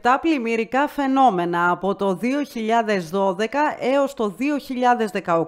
27 πλημμυρικά φαινόμενα από το 2012 έως το 2018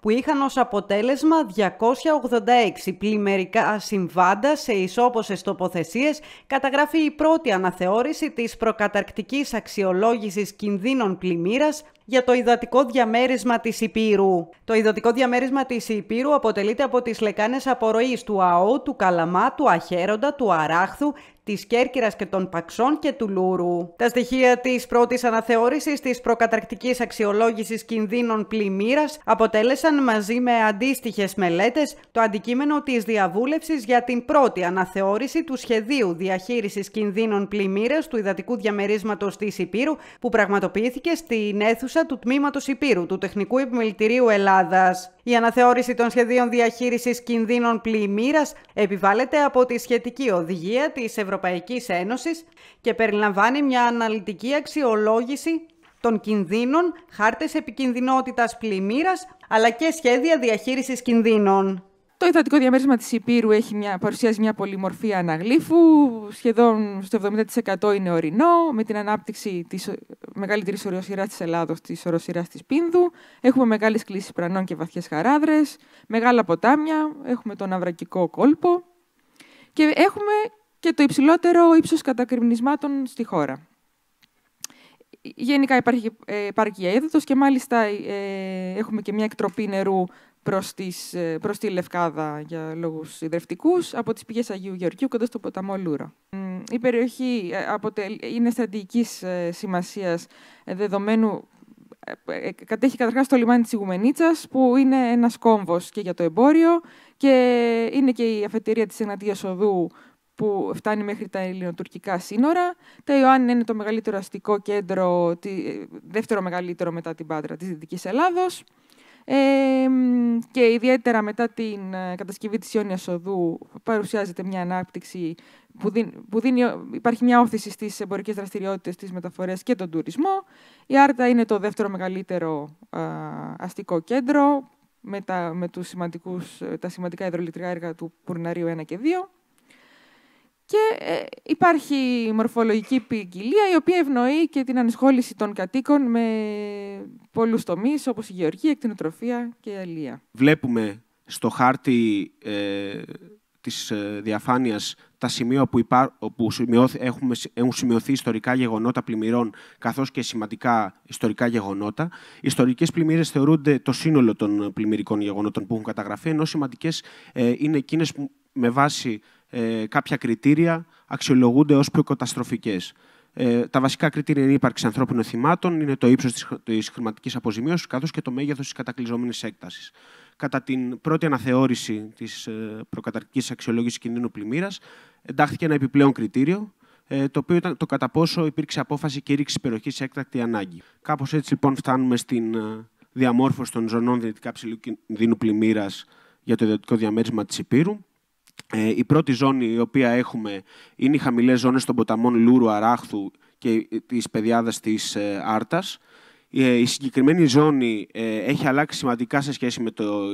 που είχαν ως αποτέλεσμα 286 πλημμυρικά συμβάντα σε ισόποσες τοποθεσίες καταγράφει η πρώτη αναθεώρηση της προκαταρκτικής αξιολόγησης κινδύνων πλημμύρας για το ιδατικό διαμέρισμα της Υπήρου. Το υδατικό διαμέρισμα της Υπήρου αποτελείται από τις λεκάνες απορροής του ΑΟ, του Καλαμά, του Αχέροντα, του Αράχθου, της Κέρκυρας και των Παξών και του Λούρου. Τα στοιχεία της πρώτης αναθεώρησης της προκαταρκτικής αξιολόγησης κινδύνων πλημμύρας αποτέλεσαν μαζί με αντίστοιχες μελέτες το αντικείμενο της διαβούλευσης για την πρώτη αναθεώρηση του σχεδίου διαχείρισης κινδύνων πλημμύρας του ιδατικού διαμερίσματος της Υπήρου που πραγματοποιήθηκε στην αίθουσα του Τμήματος Υπήρου του Τεχνικού Επιμελητηρίου Ελλάδας. Η αναθεώρηση των σχεδίων διαχείρισης κινδύνων πλημμύρας επιβάλλεται από τη σχετική οδηγία της Ευρωπαϊκής Ένωσης και περιλαμβάνει μια αναλυτική αξιολόγηση των κινδύνων, χάρτες επικινδυνότητας πλημμύρας, αλλά και σχέδια διαχείρισης κινδύνων. Το υδατικό διαμέρισμα της Υπήρου έχει μια, παρουσιάζει μια πολυμορφία αναγλύφου, σχεδόν στο 70% είναι ορεινό, με την ανάπτυξη της μεγαλύτερης οροσυράς της Ελλάδος, της οροσυράς της Πίνδου. Έχουμε μεγάλες κλίσεις πρανών και βαθιές χαράδρες, μεγάλα ποτάμια, έχουμε τον αυρακικό κόλπο και έχουμε και το υψηλότερο ύψος κατακριμνισμάτων στη χώρα γενικά υπάρχει επάρκεια έδωτος και μάλιστα ε, έχουμε και μια εκτροπή νερού ε, προς, τη Λευκάδα για λόγους ιδρευτικούς από τις πηγές Αγίου Γεωργίου κοντά στο ποταμό Λούρα. Η περιοχή ε, είναι στρατηγικής σημασίας δεδομένου κατέχει καταρχάς το λιμάνι της Ιγουμενίτσας, που είναι ένας κόμβος και για το εμπόριο και είναι και η αφετηρία της Εναντίας Οδού που φτάνει μέχρι τα ελληνοτουρκικά σύνορα. Τα Ιωάννη είναι το μεγαλύτερο αστικό κέντρο, δεύτερο μεγαλύτερο μετά την Πάτρα της Δυτικής Ελλάδος. Ε, και ιδιαίτερα μετά την ε, κατασκευή της Ιόνιας Οδού παρουσιάζεται μια ανάπτυξη που, δίνει, που δίνει, υπάρχει μια όθηση στις εμπορικές δραστηριότητες, στις μεταφορές και τον τουρισμό. Η Άρτα είναι το δεύτερο μεγαλύτερο αστικό κέντρο με, τα, με τους σημαντικούς, ε, τα σημαντικά υδρολυτρικά έργα του Πουρναρίου 1 και 2. Και ε, υπάρχει μορφολογική ποικιλία η οποία ευνοεί και την ανασχόληση των κατοίκων με πολλούς τομείς όπως η γεωργία, η εκτινοτροφία και η αλληλεία. Βλέπουμε στο χάρτη ε, της ε, διαφάνειας τα σημεία που, υπά, όπου έχουμε, έχουν σημειωθεί ιστορικά γεγονότα πλημμυρών καθώς και σημαντικά ιστορικά γεγονότα. Οι ιστορικές πλημμύρες θεωρούνται το σύνολο των πλημμυρικών γεγονότων που έχουν καταγραφεί, ενώ σημαντικές ε, είναι εκείνες που με βάση ε, κάποια κριτήρια αξιολογούνται ως πιο Ε, τα βασικά κριτήρια είναι η ύπαρξη ανθρώπινων θυμάτων, είναι το ύψος της χρηματικής αποζημίωσης καθώς και το μέγεθος της κατακλυζόμενης έκτασης. Κατά την πρώτη αναθεώρηση της ε, προκαταρκτικής αξιολόγησης κινδύνου πλημμύρας, εντάχθηκε ένα επιπλέον κριτήριο, ε, το οποίο ήταν το κατά πόσο υπήρξε απόφαση κήρυξη περιοχής σε έκτακτη ανάγκη. Κάπως έτσι λοιπόν φτάνουμε στην ε, διαμόρφωση των ζωνών δυνητικά ψηλού κινδύνου πλημμύρας για το ιδιωτικό διαμέρισμα της Υπήρου. Ε, η πρώτη ζώνη η οποία έχουμε είναι οι χαμηλές ζώνες των ποταμών Λούρου, Αράχθου και ε, της πεδιάδας της ε, Άρτας. Η συγκεκριμένη ζώνη έχει αλλάξει σημαντικά σε σχέση με, το,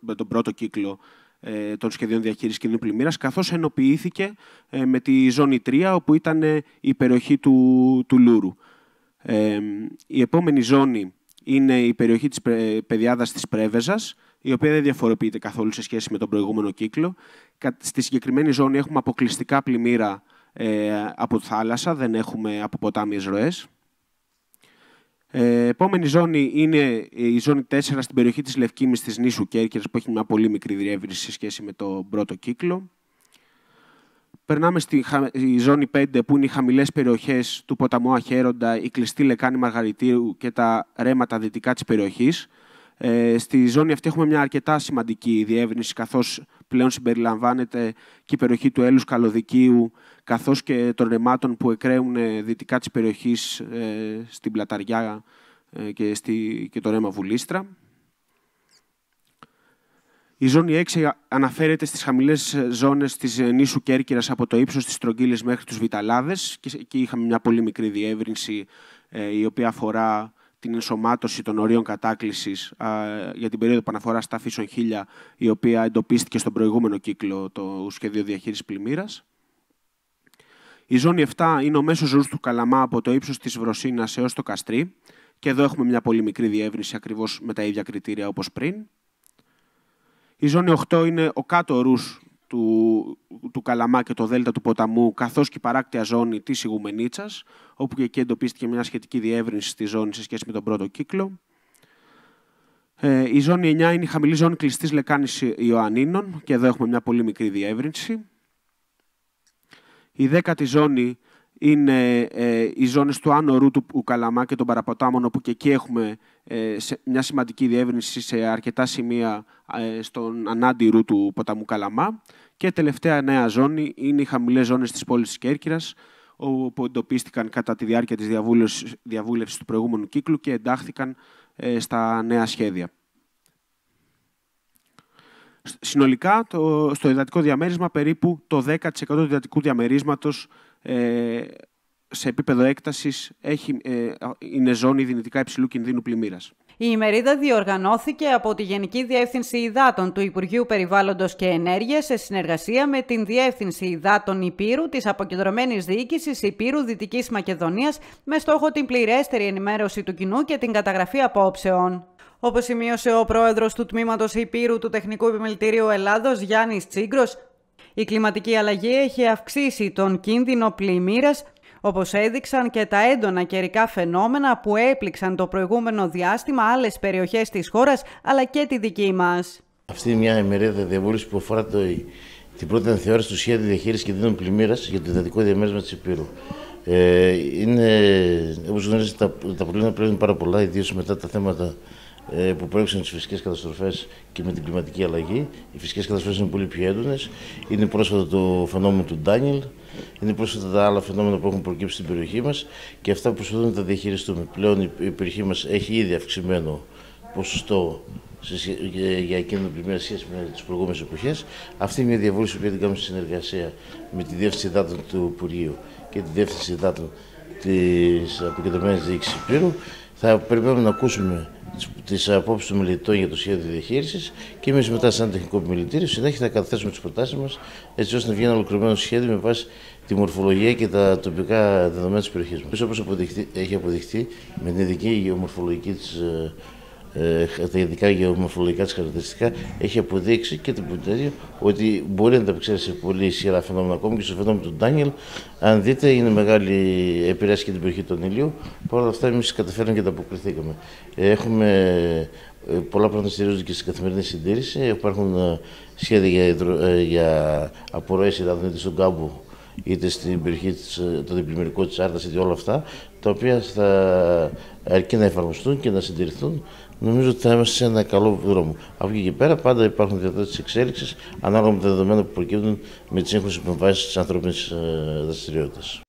με τον πρώτο κύκλο των σχεδίων διαχείρισης κοινού πλημμύρας, καθώς ενοποιήθηκε με τη ζώνη 3, όπου ήταν η περιοχή του, του Λούρου. η επόμενη ζώνη είναι η περιοχή της πεδιάδας της Πρέβεζας, η οποία δεν διαφοροποιείται καθόλου σε σχέση με τον προηγούμενο κύκλο. Στη συγκεκριμένη ζώνη έχουμε αποκλειστικά πλημμύρα ε, από θάλασσα, δεν έχουμε από ποτάμιες ροές. Ε, επόμενη ζώνη είναι η ζώνη 4 στην περιοχή της Λευκήμης της νήσου Κέρκυρας που έχει μια πολύ μικρή διεύρυνση σε σχέση με τον πρώτο κύκλο. Περνάμε στη ζώνη 5 που είναι οι χαμηλές περιοχές του ποταμού Αχέροντα, η κλειστή λεκάνη Μαργαριτήρου και τα ρέματα δυτικά της περιοχής. Ε, στη ζώνη αυτή έχουμε μια αρκετά σημαντική διεύρυνση, καθώς πλέον συμπεριλαμβάνεται και η περιοχή του έλους Καλοδικίου, καθώς και των ρεμάτων που εκραίουν ε, δυτικά της περιοχής ε, στην Πλαταριά ε, και, στη, και το ρέμα Βουλίστρα. Η ζώνη 6 αναφέρεται στις χαμηλές ζώνες της νήσου Κέρκυρας από το ύψος της Τρογγύλης μέχρι τους Βιταλάδες και εκεί είχαμε μια πολύ μικρή διεύρυνση η οποία αφορά την ενσωμάτωση των ορίων κατάκληση για την περίοδο που αναφορά στα φύσον χίλια, η οποία εντοπίστηκε στον προηγούμενο κύκλο του σχεδίου διαχείρισης πλημμύρας. Η ζώνη 7 είναι ο μέσος ρούς του Καλαμά από το ύψος της Βροσίνας έως το Καστρί. Και εδώ έχουμε μια πολύ μικρή διεύρυνση ακριβώς με τα ίδια κριτήρια όπως πριν. Η ζώνη 8 είναι ο κάτω ρούς του, του Καλαμά και το δέλτα του ποταμού, καθώς και η παράκτεια ζώνη της Ιγουμενίτσας, όπου και εκεί εντοπίστηκε μια σχετική διεύρυνση στη ζώνη σε σχέση με τον πρώτο κύκλο. Ε, η ζώνη 9 είναι η χαμηλή ζώνη κλειστής λεκάνης Ιωαννίνων, και εδώ έχουμε μια πολύ μικρή διεύρυνση. Η δέκατη ζώνη είναι ε, οι ζώνες του άνω ρού του Καλαμά και των παραποτάμων, όπου και εκεί έχουμε ε, σε μια σημαντική διεύρυνση σε αρκετά σημεία ε, στον ανάντηρου του ποταμού Καλαμά. Και τελευταία νέα ζώνη είναι οι χαμηλές ζώνες της πόλης της Κέρκυρας, όπου εντοπίστηκαν κατά τη διάρκεια της διαβούλευσης του προηγούμενου κύκλου και εντάχθηκαν ε, στα νέα σχέδια. Συνολικά, το, στο ιδατικό διαμέρισμα, περίπου το 10% του ιδατικού διαμερίσματος σε επίπεδο έκτασης ε, είναι ζώνη δυνητικά υψηλού κινδύνου πλημμύρας. Η ημερίδα διοργανώθηκε από τη Γενική Διεύθυνση Υδάτων του Υπουργείου Περιβάλλοντος και Ενέργειας σε συνεργασία με την Διεύθυνση Υδάτων Υπήρου της Αποκεντρωμένης Διοίκησης Υπήρου Δυτικής Μακεδονίας με στόχο την πληρέστερη ενημέρωση του κοινού και την καταγραφή απόψεων. Όπως σημείωσε ο πρόεδρος του τμήματος Υπήρου του Τεχνικού Επιμελητηρίου Ελλάδος, Γιάννης Τσίγκρος, η κλιματική αλλαγή έχει αυξήσει τον κίνδυνο πλημμύρας όπως έδειξαν και τα έντονα καιρικά φαινόμενα που έπληξαν το προηγούμενο διάστημα άλλες περιοχές της χώρας αλλά και τη δική μας. Αυτή είναι μια ημερίδα διαβούλευσης που αφορά το, την πρώτη αναθεώρηση του σχέδιου διαχείρισης κινδύνων πλημμύρας για το εντατικό διαμέρισμα της Υπήρου. Ε, είναι, όπως γνωρίζετε, τα, τα προβλήματα πλέον είναι πάρα πολλά, ιδίως μετά τα θέματα ε, που προέκυψαν τις φυσικές καταστροφές και με την κλιματική αλλαγή. Οι φυσικές καταστροφές είναι πολύ πιο έντονες. Είναι πρόσφατα το φαινόμενο του Ντάνιελ, είναι πρόσφατα τα άλλα φαινόμενα που έχουν προκύψει στην περιοχή μας και αυτά που προσπαθούμε να τα διαχειριστούμε. Πλέον η περιοχή μας έχει ήδη αυξημένο ποσοστό για εκείνο πλημμύρα σχέση με τις προηγούμενες εποχές. Αυτή είναι μια διαβούλευση που την κάνουμε συνεργασία με τη Διεύθυνση Υδάτων του Υπουργείου και τη Διεύθυνση Υδάτων της Αποκεντρωμένης Διοίκησης Υπήρου. Θα περιμένουμε να ακούσουμε τι απόψει των μιλητών για το σχέδιο διαχείρισης και εμείς μετά, σαν τεχνικό επιμελητήριο, συνέχεια θα καταθέσουμε τις προτάσεις μας έτσι ώστε να βγει ένα ολοκληρωμένο σχέδιο με βάση τη μορφολογία και τα τοπικά δεδομένα της περιοχής μας. Όπως έχει αποδειχθεί με την ειδική γεωμορφολογική της ε, τα ε, ειδικά γεωμορφολογικά της χαρακτηριστικά, έχει αποδείξει και την Ποντέριο ότι μπορεί να ανταπεξέλθει σε πολύ ισχυρά φαινόμενα. Ακόμη και στο φαινόμενο του Ντάνιελ, αν δείτε, είναι μεγάλη επηρέαση και την περιοχή των ηλίου. Παρ' όλα αυτά, εμείς καταφέραμε και τα αποκριθήκαμε. Έχουμε ε, πολλά πράγματα στηρίζονται και στην καθημερινή συντήρηση. Υπάρχουν ε, σχέδια για, για απορροές υδάτων στον κάμπο είτε στην περιοχή της, ε, το της Άρτας, είτε όλα αυτά, τα οποία θα ε, αρκεί να εφαρμοστούν και να συντηρηθούν, νομίζω ότι θα είμαστε σε ένα καλό δρόμο. Από εκεί και πέρα πάντα υπάρχουν δυνατότητες εξέλιξης ανάλογα με τα δεδομένα που προκύπτουν με τις σύγχρονες επεμβάσεις της ανθρώπινης ε, δραστηριότητας.